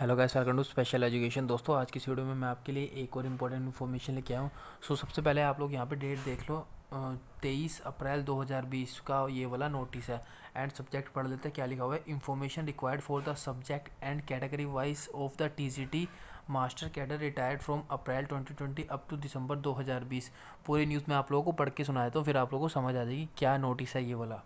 hello guys welcome to special education दोस्तों आज की वीडियो में मैं आपके लिए एक और इम्पोर्टेंट इन्फॉर्मेशन लेके आया हूँ सो so, सबसे पहले आप लोग यहाँ पे डेट देख लो तेईस अप्रैल 2020 का ये वाला नोटिस है एंड सब्जेक्ट पढ़ लेते हैं क्या लिखा हुआ है information required for the subject and category wise of the T master cadre retired from April 2020 up to December 2020 पूरी न्यूज़ में आप लोगों को पढ़ के सुनाया तो फिर आप लोगों को समझ आ जाएगी क्या नोटिस है ये वाला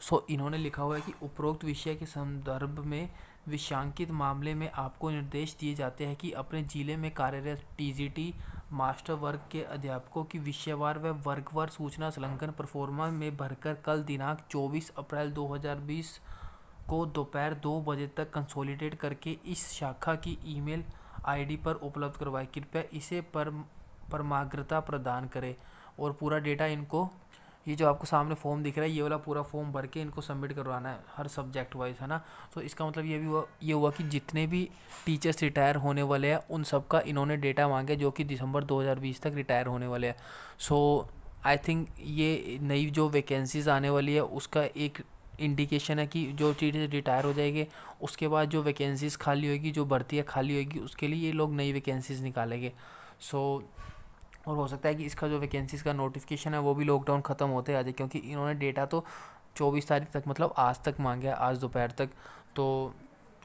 सो so, इन्होंने लिखा हुआ है कि उपरोक्त विषय के संदर्भ में विषयांकित मामले में आपको निर्देश दिए जाते हैं कि अपने ज़िले में कार्यरत टीजीटी मास्टर वर्ग के अध्यापकों की विषयवार व वर्गवार सूचना संलंघन परफॉर्मा में भरकर कल दिनांक 24 अप्रैल 2020 को दोपहर दो बजे तक कंसोलिडेट करके इस शाखा की ईमेल आईडी पर उपलब्ध करवाएं कृपया इसे पर परमाग्रता प्रदान करें और पूरा डेटा इनको ये जो आपको सामने फॉर्म दिख रहा है ये वाला पूरा फॉर्म भर के इनको सबमिट करवाना है हर सब्जेक्ट वाइज है ना तो इसका मतलब ये भी हुआ ये हुआ कि जितने भी टीचर्स रिटायर होने वाले हैं उन सब का इन्होंने डेटा मांगे जो कि दिसंबर 2020 तक रिटायर होने वाले हैं सो आई थिंक ये नई जो वैकेंसीज़ आने वाली है उसका एक इंडिकेशन है कि जो टीचर रिटायर हो जाएंगे उसके बाद जो वैकेंसीज़ खाली होगी जो भर्ती है खाली होगी उसके लिए ये लोग नई वैकेंसीज़ निकालेंगे सो so, और हो सकता है कि इसका जो वैकेंसीज का नोटिफिकेशन है वो भी लॉकडाउन ख़त्म होते आ जाए क्योंकि इन्होंने डेटा तो चौबीस तारीख तक मतलब आज तक मांगा आज दोपहर तक तो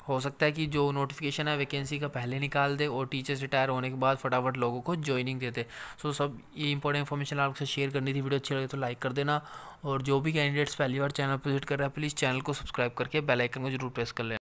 हो सकता है कि जो नोटिफिकेशन है वैकेंसी का पहले निकाल दे और टीचर्स रिटायर होने के बाद फटाफट लोगों को ज्वाइनिंग देते सो सब ये इंपॉर्टेंट इन्फॉर्मेशन आपसे शेयर करनी थी वीडियो अच्छी लगे तो लाइक कर देना और जो भी कैंडिडेट्स पहली बार चैनल पर विजिट कर रहे हैं प्लीज़ चैनल को सब्सक्राइब करके बेलाइकन को जरूर प्रेस कर लेना